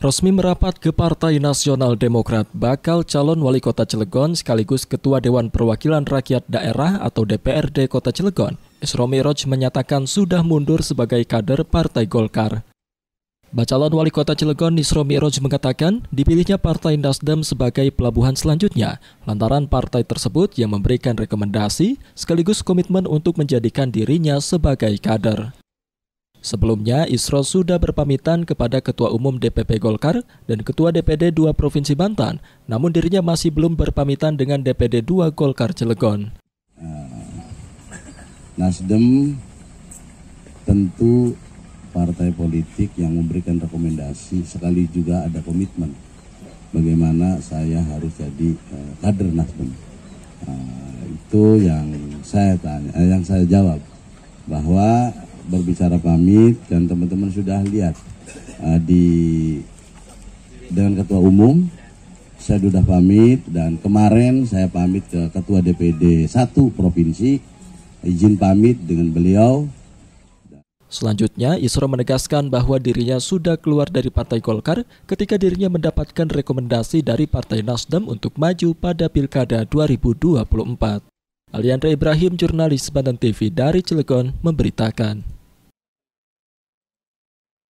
resmi merapat ke Partai Nasional Demokrat bakal calon wali kota Cilegon sekaligus Ketua Dewan Perwakilan Rakyat Daerah atau DPRD Kota Cilegon, Isro Roj, menyatakan sudah mundur sebagai kader Partai Golkar. Bacalon Wali Kota Cilegon Nisro Miroj mengatakan dipilihnya Partai Nasdem sebagai pelabuhan selanjutnya lantaran partai tersebut yang memberikan rekomendasi sekaligus komitmen untuk menjadikan dirinya sebagai kader. Sebelumnya, Isro sudah berpamitan kepada Ketua Umum DPP Golkar dan Ketua DPD 2 Provinsi Banten, namun dirinya masih belum berpamitan dengan DPD 2 Golkar Cilegon. Hmm. Nasdem tentu partai politik yang memberikan rekomendasi sekali juga ada komitmen bagaimana saya harus jadi eh, kader Nasdem. Ah, itu yang saya tanya, eh, yang saya jawab bahwa berbicara pamit dan teman-teman sudah lihat uh, di dengan ketua umum saya sudah pamit dan kemarin saya pamit ke ketua DPD satu provinsi izin pamit dengan beliau Selanjutnya, Isro menegaskan bahwa dirinya sudah keluar dari Partai Golkar ketika dirinya mendapatkan rekomendasi dari Partai Nasdem untuk maju pada Pilkada 2024. Aliandra Ibrahim, jurnalis Banten TV dari Cilegon, memberitakan.